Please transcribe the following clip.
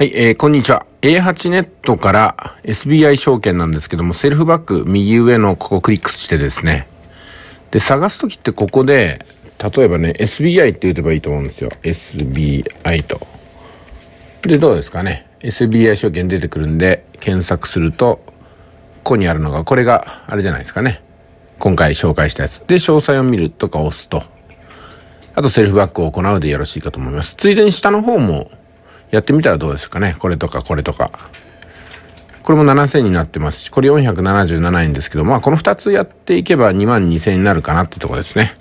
はい、えー、こんにちは。A8 ネットから SBI 証券なんですけども、セルフバック右上のここをクリックしてですね。で、探すときってここで、例えばね、SBI って言てばいいと思うんですよ。SBI と。で、どうですかね。SBI 証券出てくるんで、検索すると、ここにあるのが、これが、あれじゃないですかね。今回紹介したやつ。で、詳細を見るとか押すと。あと、セルフバックを行うでよろしいかと思います。ついでに下の方も、やってみたらどうですかねこれとかこれとかこれも7000になってますしこれ477円ですけどまあこの2つやっていけば2万2000円になるかなってとこですね